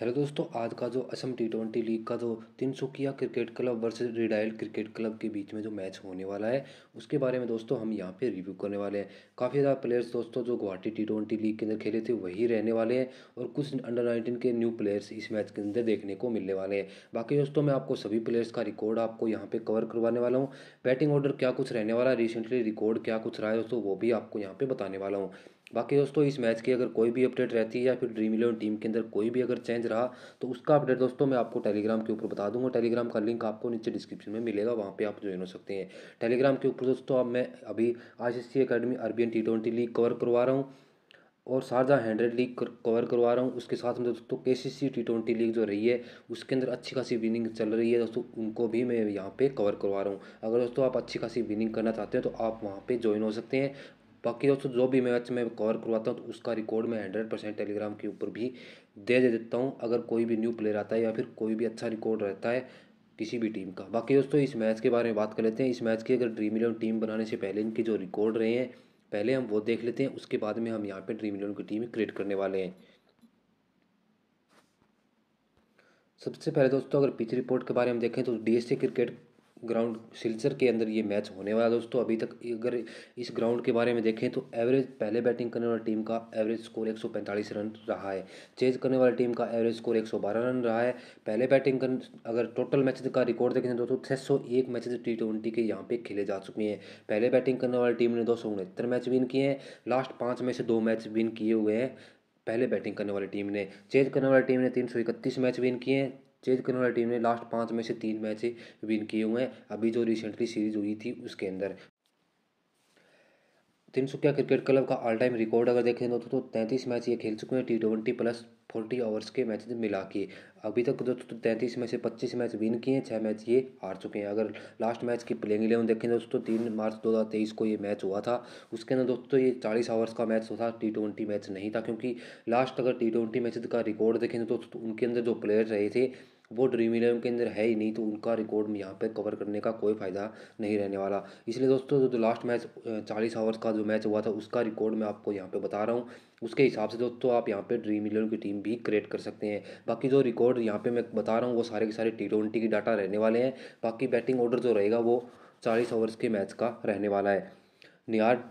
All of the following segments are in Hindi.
हेलो दोस्तों आज का जो असम टी ट्वेंटी लीग का जो तिनसुकिया क्रिकेट क्लब वर्सेस रिडायल क्रिकेट क्लब के बीच में जो मैच होने वाला है उसके बारे में दोस्तों हम यहाँ पे रिव्यू करने वाले हैं काफ़ी ज़्यादा प्लेयर्स दोस्तों जो गुवाहाटी टी ट्वेंटी लीग के अंदर खेले थे वही रहने वाले हैं और कुछ अंडर नाइनटीन के न्यू प्लेयर्स इस मैच के अंदर देखने को मिलने वाले हैं बाकी दोस्तों मैं आपको सभी प्लेयर्स का रिकॉर्ड आपको यहाँ पर कवर करवाने वाला हूँ बैटिंग ऑर्डर क्या कुछ रहने वाला है रिसेंटली रिकॉर्ड क्या कुछ रहा है दोस्तों वो भी आपको यहाँ पर बताने वाला हूँ बाकी दोस्तों इस मैच की अगर कोई भी अपडेट रहती है या फिर ड्रीम इलेवन टीम के अंदर कोई भी अगर चेंज रहा तो उसका अपडेट दोस्तों मैं आपको टेलीग्राम के ऊपर बता दूंगा टेलीग्राम का लिंक आपको नीचे डिस्क्रिप्शन में मिलेगा वहाँ पे आप ज्वाइन हो सकते हैं टेलीग्राम के ऊपर दोस्तों अब मैं अभी I C C academy Arabian T twenty league cover करवा रहा हूँ और शारजा हंड्रेड लीग कर, कवर करवा रहा हूँ उसके साथ में दोस्तों K C C T twenty league जो रही है उसके अंदर अच्छी खासी विनिंग चल रही है दोस्तों उनको भी मैं यहाँ पे कवर करवा रहा हूँ अगर दोस्तों आप अच्छी खासी विनिंग करना चाहते हैं तो आप वहाँ पे ज्वाइन हो सकते हैं बाकी दोस्तों जो भी मैच मैं कवर करवाता हूँ तो उसका रिकॉर्ड मैं हंड्रेड परसेंट टेलीग्राम के ऊपर भी दे दे देता हूँ अगर कोई भी न्यू प्लेयर आता है या फिर कोई भी अच्छा रिकॉर्ड रहता है किसी भी टीम का बाकी दोस्तों इस मैच के बारे में बात कर लेते हैं इस मैच की अगर ड्रीम इलेवन टीम बनाने से पहले इनके जो रिकॉर्ड रहे हैं पहले हम वो देख लेते हैं उसके बाद में हम यहाँ पर ड्रीम इलेवन की टीम क्रिएट करने वाले हैं सबसे पहले दोस्तों अगर पिच रिपोर्ट के बारे में देखें तो डी क्रिकेट ग्राउंड सिलचर के अंदर ये मैच होने वाला दोस्तों अभी तक अगर इस ग्राउंड के बारे में देखें तो एवरेज पहले बैटिंग करने वाली टीम का एवरेज स्कोर 145 रन रहा है चेज करने वाली टीम का एवरेज स्कोर 112 रन रहा है पहले बैटिंग कर अगर टोटल मैच का रिकॉर्ड देखें दोस्तों छः सौ एक मैच टी ट्वेंटी के यहाँ पे खेले जा चुके हैं पहले बैटिंग करने वाली टीम ने दो सौ उनहत्तर मैच विन किए हैं लास्ट पाँच में से दो मैच विन किए हुए हैं पहले बैटिंग करने वाली टीम ने चेज करने वाली टीम ने तीन सौ इकतीस मैच विन किए हैं चेज करने वाली टीम ने लास्ट पाँच में से तीन मैच विन किए हुए हैं अभी जो रिसेंटली सीरीज हुई थी उसके अंदर तिनसुकिया क्रिकेट क्लब का ऑल टाइम रिकॉर्ड अगर देखें दोस्तों तो तैंतीस मैच ये खेल चुके हैं T twenty plus forty overs के मैच मिला के अभी तक दोस्तों तैंतीस में से पच्चीस मैच विन किए हैं छः मैच ये हार चुके हैं अगर लास्ट मैच की प्लेइंग इलेवन देखें दोस्तों तीन मार्च दो हज़ार तेईस को ये मैच हुआ था उसके अंदर दोस्तों ये चालीस ओवर्स का मैच तो था टी ट्वेंटी मैच नहीं था क्योंकि लास्ट अगर टी ट्वेंटी मैच का रिकॉर्ड देखें दोस्तों तो उनके अंदर जो प्लेयर रहे थे वो ड्रीम इलेवन के अंदर है ही नहीं तो उनका रिकॉर्ड यहाँ पे कवर करने का कोई फ़ायदा नहीं रहने वाला इसलिए दोस्तों जो तो लास्ट मैच चालीस ओवर्स का जो मैच हुआ था उसका रिकॉर्ड मैं आपको यहाँ पे बता रहा हूँ उसके हिसाब से दोस्तों आप यहाँ पे ड्रीम इलेवन की टीम भी क्रिएट कर सकते हैं बाकी जो रिकॉर्ड यहाँ पर मैं बता रहा हूँ वो सारे के सारे टी ट्वेंटी की डाटा रहने वाले हैं बाकी बैटिंग ऑर्डर जो रहेगा वो चालीस ओवर्स के मैच का रहने वाला है नियार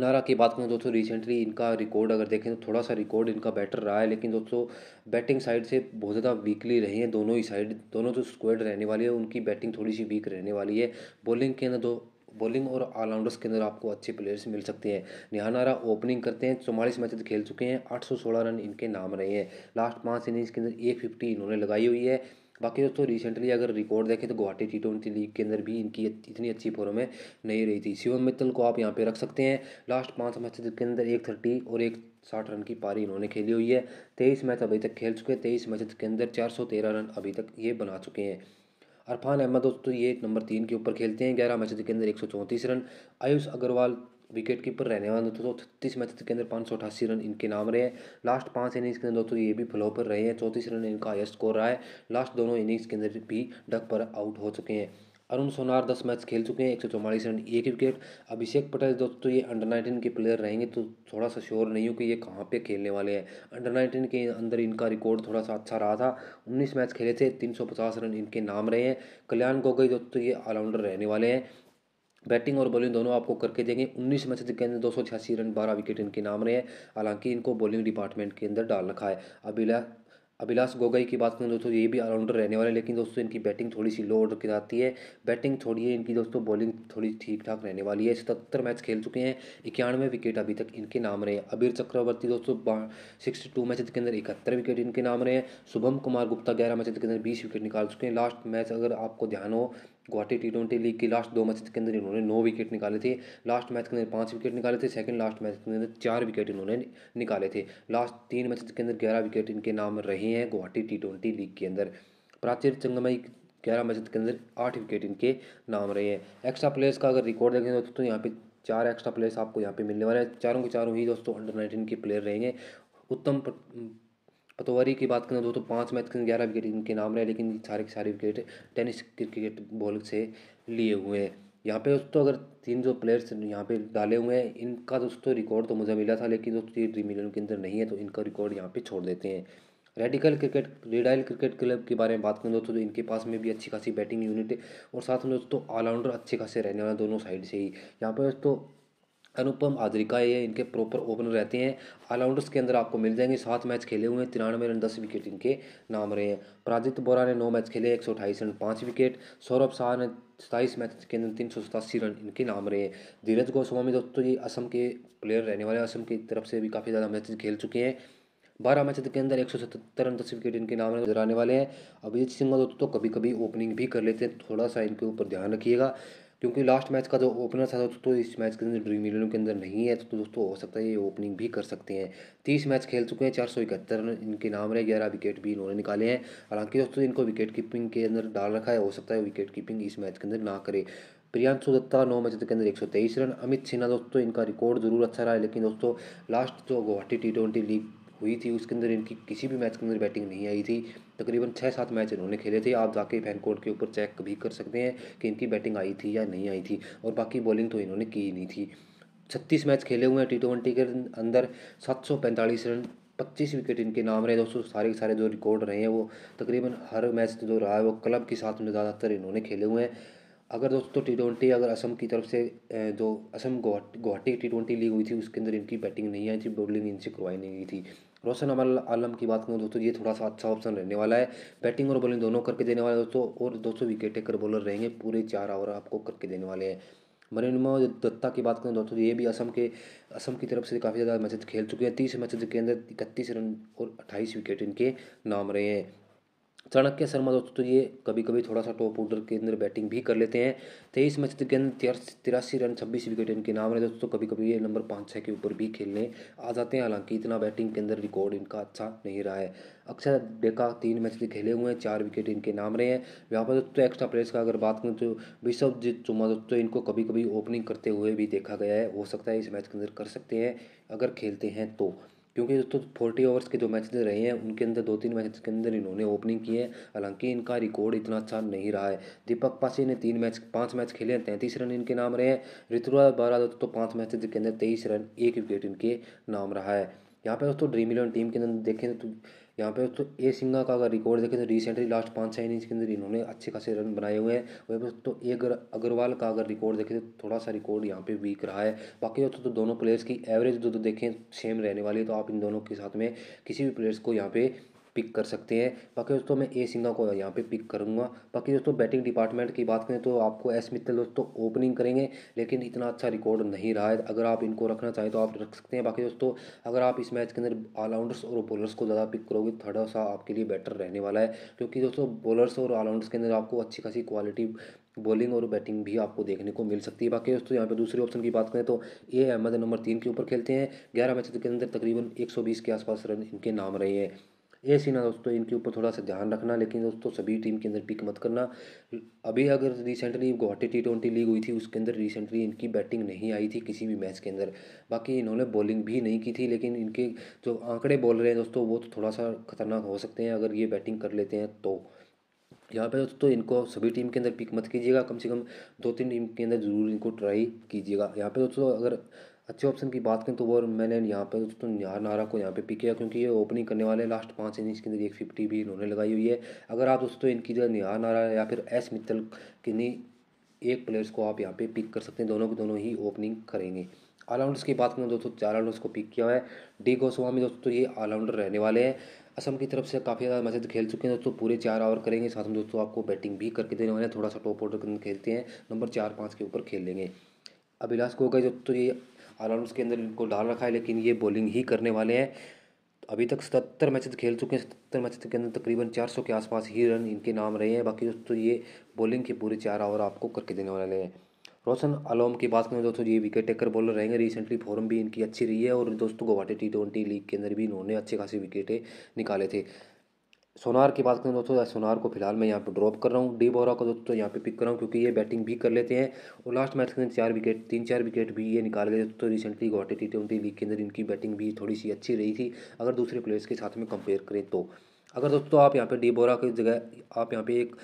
नारा की बात करें दोस्तों रिसेंटली इनका रिकॉर्ड अगर देखें तो थोड़ा सा रिकॉर्ड इनका बेटर रहा है लेकिन दोस्तों बैटिंग साइड से बहुत ज़्यादा वीकली रही है दोनों ही साइड दोनों जो स्क्वेड रहने वाली है उनकी बैटिंग थोड़ी सी वीक रहने वाली है बॉलिंग के अंदर दो बॉलिंग और ऑलराउंडर्स के अंदर आपको अच्छे प्लेयर्स मिल सकते हैं निहानारा ओपनिंग करते हैं चौवालीस मैचेस खेल चुके हैं आठ सौ सोलह रन इनके नाम रहे हैं लास्ट पाँच इनिंग्स के अंदर एक फिफ्टी इन्होंने लगाई हुई है बाकी दोस्तों रिसेंटली तो अगर रिकॉर्ड देखें तो गुवाहाटी टी ट्वेंटी लीग के अंदर भी इनकी इतनी अच्छी फॉर्म में नहीं रही थी शिवम मित्तल को आप यहाँ पे रख सकते हैं लास्ट पाँच मैच के अंदर एक थर्टी और एक साठ रन की पारी इन्होंने खेली हुई है तेईस मैच अभी तक खेल चुके हैं तेईस मैच के अंदर चार सौ तेरह रन अभी तक ये बना चुके हैं अरफान अहमद दोस्तों ये नंबर तीन के ऊपर खेलते हैं ग्यारह मैच के अंदर एक सौ चौंतीस run Ayush Agrawal wicket keeper रहने वाले दोस्तों छत्तीस मैच के अंदर पाँच सौ अठासी रन इनके नाम रहे हैं लास्ट पाँच इनिंग्स के अंदर दोस्तों ये भी फ्लो पर रहे हैं चौंतीस रन इनका हाइस्ट स्कोर रहा है लास्ट दोनों इनिंग्स के अंदर भी डक पर आउट हो चुके हैं अरुण सोनार दस मैच खेल चुके हैं एक सौ चौवालीस रन एक विकेट अभिषेक पटेल दोस्तों ये अंडर नाइनटीन के प्लेयर रहेंगे तो थोड़ा सा श्योर नहीं हो कि ये कहाँ पे खेलने वाले हैं अंडर नाइनटीन के अंदर इनका रिकॉर्ड थोड़ा सा अच्छा रहा था उन्नीस मैच खेले थे तीन सौ पचास रन इनके नाम रहे हैं कल्याण गोगोई दोस्तों ये ऑलराउंडर रहने वाले हैं बैटिंग और बॉलिंग दोनों आपको करके देंगे उन्नीस मैच के अंदर दो सौ छियासी रन बारह विकेट इनके नाम रहे हैं हालांकि इनको बॉलिंग डिपार्टमेंट के अंदर डाल रखा है अभिला अभिलास गोगई की बात करें दोस्तों ये भी ऑलराउंडर रहने वाले हैं लेकिन दोस्तों इनकी बैटिंग थोड़ी सी लो ऑर्डर की जाती है बैटिंग थोड़ी है इनकी दोस्तों बॉलिंग थोड़ी ठीक ठाक रहने वाली है सतहत्तर मैच खेल चुके हैं इक्यानवे विकेट अभी तक इनके नाम रहे हैं अबीर चक्रवर्ती दोस्तों सिक्सटी टू मैच के अंदर इकहत्तर विकेट इनके नाम रहे हैं शुभम कुमार गुप्ता ग्यारह मैच के अंदर बीस विकेट निकाल चुके हैं लास्ट मैच अगर आपको ध्यान हो गुवाहाटी टी ट्वेंटी लीग की लास्ट दो मैच के अंदर इन्होंने नौ विकेट निकाले थे लास्ट मैच के अंदर पाँच विकेट निकाले थे सेकंड लास्ट मैच के अंदर चार विकेट इन्होंने निकाले थे लास्ट तीन मैच के अंदर ग्यारह विकेट इनके नाम रहे हैं गुवाहाटी टी ट्वेंटी लीग के अंदर प्राचीर चंगमई ग्यारह मैच के अंदर आठ विकेट इनके नाम रहे हैं एक्स्ट्रा प्लेयर्स का अगर रिकॉर्ड देखें दोस्तों तो यहाँ पे चार एक्स्ट्रा प्लेयर्स आपको यहाँ पे मिलने वाले हैं चारों के चारों ही दोस्तों अंडर नाइनटीन के प्लेयर रहेंगे उत्तम पतवारी की बात करें तो तो पाँच मैच के ग्यारह विकेट इनके नाम रहे लेकिन सारे के सारे विकेट टेनिस क्रिकेट बॉल से लिए हुए हैं यहाँ पे दोस्तों अगर तीन जो प्लेयर्स यहाँ पे डाले हुए हैं इनका दोस्तों रिकॉर्ड तो मुझे मिला था लेकिन दोस्तों ये ड्रीम इलेवन के अंदर नहीं है तो इनका रिकॉर्ड यहाँ पे छोड़ देते हैं रेडिकल क्रिकेट रेडाइल क्रिकेट क्लब के बारे में बात करें दोस्तों तो इनके पास में भी अच्छी खासी बैटिंग यूनिट है और साथ में दोस्तों ऑलराउंडर अच्छे खासे रहने वाला दोनों साइड से ही यहाँ पर दोस्तों अनुपम आदरिका ये इनके प्रॉपर ओपनर रहते हैं ऑलराउंडर्स के अंदर आपको मिल जाएंगे सात मैच खेले हुए हैं तिरानवे रन दस विकेट इनके नाम रहे हैं पराजित बोरा ने नौ मैच खेले एक सौ अठाईस रन पाँच विकेट सौरभ शाह ने सताईस मैच के अंदर तीन सौ सतासी रन इनके नाम रहे हैं धीरज गोस्वामी दोस्तों ये असम के प्लेयर रहने वाले असम की तरफ से भी काफ़ी ज़्यादा मैचेज खेल चुके हैं बारह मैच के अंदर एक सौ सतहत्तर रन दस विकेट इनके नाम नजर आने वाले हैं अभिजीत सिंह दोस्तों कभी कभी ओपनिंग भी कर लेते हैं थोड़ा सा इनके ऊपर ध्यान रखिएगा क्योंकि लास्ट मैच का जो ओपनर था दोस्तों तो इस मैच के अंदर ड्रीम इलेवन के अंदर नहीं है तो, तो दोस्तों हो सकता है ये ओपनिंग भी कर सकते हैं तीस मैच खेल चुके हैं चार सौ इकहत्तर इनके नाम रहे ग्यारह विकेट भी इन्होंने निकाले हैं हालांकि दोस्तों इनको विकेट कीपिंग के अंदर डाल रखा है हो सकता है विकेट कीपिंग इस मैच के अंदर ना करे प्रियांशु दत्ता नौ मैच के अंदर एक सौ तेईस रन अमित सिन्हा दोस्तों इनका रिकॉर्ड जरूर अच्छा रहा है लेकिन दोस्तों लास्ट जो गुवाहाटी टी ट्वेंटी लीग हुई थी उसके अंदर इनकी किसी भी मैच के अंदर बैटिंग नहीं आई थी तकरीबन छः सात मैच इन्होंने खेले थे आप जाके फैन कोर्ट के ऊपर चेक भी कर सकते हैं कि इनकी बैटिंग आई थी या नहीं आई थी और बाकी बॉलिंग तो इन्होंने की नहीं थी छत्तीस मैच खेले हुए हैं टी ट्वेंटी के अंदर सात सौ पैंतालीस रन पच्चीस विकेट इनके नाम रहे दोस्तों सारे के सारे जो रिकॉर्ड रहे हैं वो तकरीबन हर मैच जो रहा है वो क्लब के साथ में ज़्यादातर इन्होंने खेले हुए हैं अगर दोस्तों टी ट्वेंटी अगर असम की तरफ से जो Assam Guwahati Guwahati T twenty league हुई थी उसके अंदर इनकी बैटिंग नहीं आई थी बॉलिंग इनसे करवाई नहीं गई थी रोशन अमल आलम की बात करूँ दोस्तों ये थोड़ा सा अच्छा ऑप्शन रहने वाला है बैटिंग और बॉलिंग दोनों करके देने वाले दोस्तों और दोस्तों विकेट टेकर बॉलर रहेंगे पूरे चार ओवर आपको करके देने वाले हैं मरिनमा दत्ता की बात करें दोस्तों ये भी असम के असम की तरफ से काफ़ी ज़्यादा मैचेज खेल चुके हैं तीस मैचेज के अंदर इकतीस रन और अट्ठाईस विकेट इनके नाम रहे हैं चाणक्य शर्मा दोस्तों तो ये कभी कभी थोड़ा सा टॉप ऑर्डर के अंदर बैटिंग भी कर लेते हैं तेईस मैच के अंदर तिरासी रन छब्बीस विकेट इनके नाम रहे दोस्तों कभी कभी ये नंबर पाँच छः के ऊपर भी खेलने आ जाते हैं हालांकि इतना बैटिंग के अंदर रिकॉर्ड इनका अच्छा नहीं रहा है अक्षर डेका तीन मैच खेले हुए हैं चार विकेट इनके नाम रहे हैं यहाँ पर दोस्तों एक्स्ट्रा प्लेयर्स का अगर बात करें तो विश्वजीत चुमा दोस्तों इनको कभी कभी ओपनिंग करते हुए भी देखा गया है हो सकता है इस मैच के अंदर कर सकते हैं अगर खेलते हैं तो क्योंकि दोस्तों फोर्टी ओवर्स के जो मैचेज रहे हैं उनके अंदर दो तीन मैचेस के अंदर इन्होंने ओपनिंग की है हालांकि इनका रिकॉर्ड इतना अच्छा नहीं रहा है दीपक पासी ने तीन मैच पाँच मैच खेले हैं तैंतीस रन इनके नाम रहे हैं ऋतुराज बारह दोस्तों पाँच मैचेज के अंदर तेईस रन एक विकेट इनके नाम रहा है यहाँ पर दोस्तों ड्रीम इलेवन टीम के अंदर देखें तो यहाँ पे तो ए सिंगा का अगर रिकॉर्ड देखें तो रिसेंटली लास्ट पाँच छः इनिंग्स के अंदर इन्होंने अच्छे खासे रन बनाए हुए हैं वहीं पर तो ए अग्रवाल का अगर रिकॉर्ड देखें तो थोड़ा सा रिकॉर्ड यहाँ पे वीक रहा है बाकी दोस्तों तो दोनों प्लेयर्स की एवरेज जो तो देखें सेम रहने वाली है तो आप इन दोनों के साथ में किसी भी प्लेयर्स को यहाँ पे पिक कर सकते हैं बाकी दोस्तों मैं ए सिंगा को यहाँ पे पिक करूँगा बाकी दोस्तों बैटिंग डिपार्टमेंट की बात करें तो आपको एस मित्तल दोस्तों ओपनिंग करेंगे लेकिन इतना अच्छा रिकॉर्ड नहीं रहा है अगर आप इनको रखना चाहें तो आप रख सकते हैं बाकी दोस्तों अगर आप इस मैच के अंदर ऑलराउंडर्स और बॉलर्स को ज़्यादा पिक करोगे थोड़ा सा आपके लिए बेटर रहने वाला है क्योंकि दोस्तों बॉलर्स और ऑलराउंडर्स के अंदर आपको अच्छी खासी क्वालिटी बॉलिंग और बैटिंग भी आपको देखने को मिल सकती है बाकी दोस्तों यहाँ पे दूसरे ऑप्शन की बात करें तो ए अहमद नंबर तीन के ऊपर खेलते हैं ग्यारह मैच के अंदर तकरीबन 120 के आसपास रन इनके नाम रहे हैं ऐसी ना दोस्तों इनके ऊपर थोड़ा सा ध्यान रखना लेकिन दोस्तों सभी टीम के अंदर पिक मत करना अभी अगर recently Guwahati T twenty league हुई थी उसके अंदर रिसेंटली इनकी बैटिंग नहीं आई थी किसी भी मैच के अंदर बाकी इन्होंने बॉलिंग भी नहीं की थी लेकिन इनके जो आंकड़े बोल रहे हैं दोस्तों वो तो थोड़ा सा खतरनाक हो सकते हैं अगर ये बैटिंग कर लेते हैं तो यहाँ पे दोस्तों इनको सभी टीम के अंदर पिक मत कीजिएगा कम से कम दो तीन टीम के अंदर ज़रूर इनको ट्राई कीजिएगा यहाँ पे दोस्तों अगर अच्छे ऑप्शन की बात करें तो वो मैंने यहाँ पर दोस्तों निहार नारा को यहाँ पे पिक किया क्योंकि ये ओपनिंग करने वाले लास्ट पाँच इनिंग्स के अंदर एक फिफ्टी भी इन्होंने लगाई हुई है अगर आप दोस्तों इनकी जगह निहार नारा या फिर एस मित्तल किन्नी एक प्लेयर्स को आप यहाँ पे पिक कर सकते हैं दोनों के दोनों ही ओपनिंग करेंगे ऑलराउंडर्स की बात करें तो दोस्तों चार ऑलराउंडर्स को पिक किया हुआ है डी गोस्वामी दोस्तों ये ऑलराउंडर रहने वाले हैं असम की तरफ से काफ़ी ज़्यादा मैसेज खेल चुके हैं दोस्तों पूरे चार ओवर करेंगे साथ में दोस्तों आपको बैटिंग भी करके देने वाले हैं थोड़ा सा टॉप ऑर्डर खेलते हैं नंबर चार पाँच के ऊपर खेल लेंगे अभिलाष गए दोस्तों ये और के अंदर इनको डाल रखा है लेकिन ये बॉलिंग ही करने वाले हैं अभी तक सतहत्तर मैचेस खेल चुके हैं सतहत्तर मैच के अंदर तकरीबन चार सौ के आसपास ही रन इनके नाम रहे हैं बाकी दोस्तों ये बॉलिंग के पूरे चार ओवर आपको करके देने वाले हैं रोशन आलोम की बात करें दोस्तों ये विकेट टेकर बॉलर रहेंगे रिसेंटली फॉर्म भी इनकी अच्छी रही है और दोस्तों गुवाहाटी टी ट्वेंटी लीग के अंदर भी इन्होंने अच्छे खासे विकेटें निकाले थे सोनार की बात करें दोस्तों सोनार को फिलहाल मैं यहाँ पर ड्रॉप कर रहा हूँ डी बोरा को दोस्तों यहाँ पे पिक कर रहा हूँ क्योंकि ये बैटिंग भी कर लेते हैं और लास्ट मैच के अंदर चार विकेट तीन चार विकेट भी ये निकाल गए दोस्तों रिसेंटली गोटे टी ट्वेंटी लीग के अंदर इनकी बैटिंग भी थोड़ी सी अच्छी रही थी अगर दूसरे प्लेयर्स के साथ में कंपेयर करें तो अगर दोस्तों आप यहाँ पर डी बोरा की जगह आप यहाँ पे एक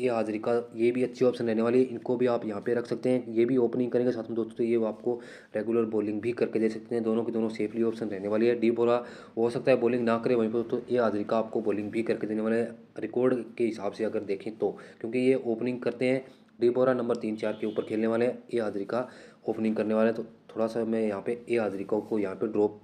ए हाजरिका ये भी अच्छी ऑप्शन रहने वाली है इनको भी आप यहाँ पे रख सकते हैं ये भी ओपनिंग करेंगे साथ में दोस्तों ये आपको रेगुलर बॉलिंग भी करके दे सकते हैं दोनों के दोनों सेफली ऑप्शन रहने वाली है डी बोला हो सकता है बॉलिंग ना करें वहीं पर दोस्तों ए हाजरिका आपको बॉलिंग भी करके देने वाले रिकॉर्ड के हिसाब से अगर देखें तो क्योंकि ये ओपनिंग करते हैं डी बोरा नंबर तीन चार के ऊपर खेलने वाले हैं ए हाजरिका ओपनिंग करने वाले हैं तो थोड़ा सा मैं यहाँ पे ए हाजरिका को यहाँ पे ड्रॉप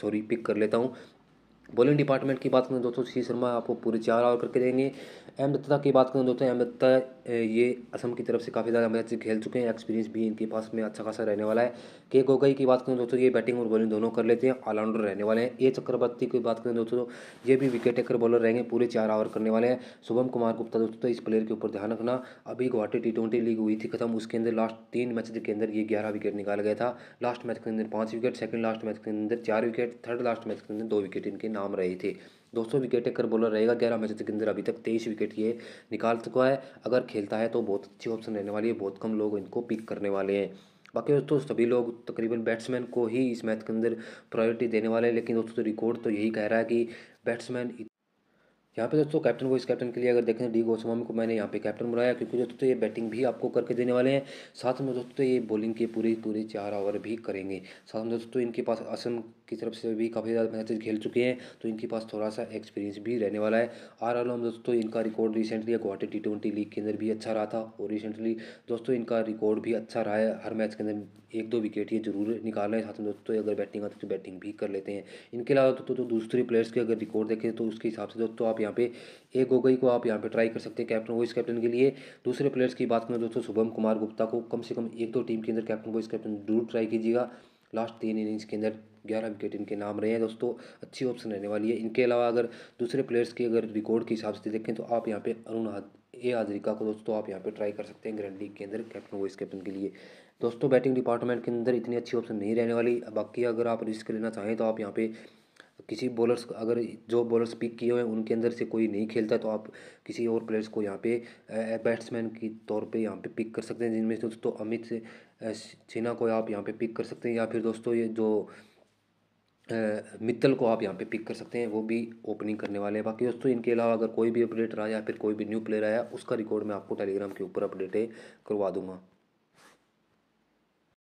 सॉरी पिक कर लेता हूँ बॉलिंग डिपार्टमेंट की बात करें तो दोस्तों श्री शर्मा आपको पूरे चार ओवर करके देंगे एम दत्ता की बात करें दोस्तों एम दत्ता ये असम की तरफ से काफ़ी ज़्यादा मैच खेल चुके हैं एक्सपीरियंस भी इनके पास में अच्छा खासा रहने वाला है के गोगई की बात करें दोस्तों ये बैटिंग और बॉलिंग दोनों कर लेते हैं ऑलराउंडर रहने वाले हैं ए चक्रवर्ती की बात करें दोस्तों ये भी विकेट टेकर बॉलर रहेंगे पूरे चार ओवर करने वाले हैं शुभम कुमार गुप्ता दोस्तों तो इस प्लेयर के ऊपर ध्यान रखना अभी गुवाहाटी टी ट्वेंटी लीग हुई थी खत्म उसके अंदर लास्ट तीन मैच के अंदर ये ग्यारह विकेट निकाल गया था लास्ट मैच के अंदर पाँच विकेट सेकंड लास्ट मैच के अंदर चार विकेट थर्ड लास्ट मैच के अंदर दो विकेट इनके नाम रहे थे दोस्तों विकेट टेकर बॉलर रहेगा ग्यारह मैच के अंदर अभी तक तेईस विकेट ये निकाल चुका है अगर खेलता है तो बहुत अच्छी ऑप्शन रहने वाली है बहुत कम लोग इनको पिक करने वाले हैं बाकी दोस्तों सभी लोग तकरीबन बैट्समैन को ही इस मैच के अंदर प्रायोरिटी देने वाले हैं लेकिन दोस्तों रिकॉर्ड तो, तो यही कह रहा है कि बैट्समैन यहाँ पे दोस्तों कैप्टन वाइस कैप्टन के लिए अगर देखें डी तो गोस्वामी को मैंने यहाँ पे कैप्टन बनाया क्योंकि दोस्तों तो ये बैटिंग भी आपको करके देने वाले हैं साथ में दोस्तों तो ये बॉलिंग के पूरे पूरे चार ओवर भी करेंगे साथ में दोस्तों इनके पास असम की तरफ से भी काफ़ी ज़्यादा मैचेज खेल चुके हैं तो इनके पास थोड़ा सा एक्सपीरियंस भी रहने वाला है आर आलम दोस्तों इनका record recently Guwahati T twenty league के अंदर भी अच्छा रहा था और रिसेंटली दोस्तों इनका रिकॉर्ड भी अच्छा रहा है हर मैच के अंदर एक दो विकेट ये जरूर निकाल रहे हैं साथ में दोस्तों अगर बैटिंग आती तो बैटिंग भी कर लेते हैं इनके अलावा दोस्तों दूसरे प्लेयर्स के अगर रिकॉर्ड देखें तो उसके हिसाब से दोस्तों आप यहाँ पे ए गोगई को आप यहाँ पे ट्राई कर सकते हैं कैप्टन वाइस कैप्टन के लिए दूसरे प्लेयर्स की बात करें दोस्तों शुभम कुमार गुप्ता को कम से कम एक दो टीम के अंदर कैप्टन वॉइस कैप्टन जरूर ट्राई कीजिएगा लास्ट तीन इनिंग्स के अंदर ग्यारह विकेट इनके नाम रहे हैं दोस्तों अच्छी ऑप्शन रहने वाली है इनके अलावा अगर दूसरे प्लेयर्स की अगर रिकॉर्ड के हिसाब से देखें तो आप यहाँ पे अरुण ए आजरिका को दोस्तों आप यहाँ पे ट्राई कर सकते हैं ग्रैंड लीग के अंदर कैप्टन वाइस कैप्टन के लिए दोस्तों बैटिंग डिपार्टमेंट के अंदर इतनी अच्छी ऑप्शन नहीं रहने वाली बाकी अगर आप रिस्क लेना चाहें तो आप यहाँ पे किसी बॉलर्स को अगर जो बॉलर्स पिक किए हुए हैं उनके अंदर से कोई नहीं खेलता तो आप किसी और प्लेयर्स को यहाँ पे बैट्समैन की तौर पे यहाँ पे पिक कर सकते हैं जिनमें से दोस्तों अमित सिन्हा को आप यहाँ पे पिक कर सकते हैं या फिर दोस्तों ये जो मित्तल को आप यहाँ पे पिक कर सकते हैं वो भी ओपनिंग करने वाले हैं बाकी दोस्तों इनके अलावा अगर कोई भी अपडेट रहा या फिर कोई भी न्यू प्लेयर आया उसका रिकॉर्ड मैं आपको टेलीग्राम के ऊपर अपडेट करवा दूंगा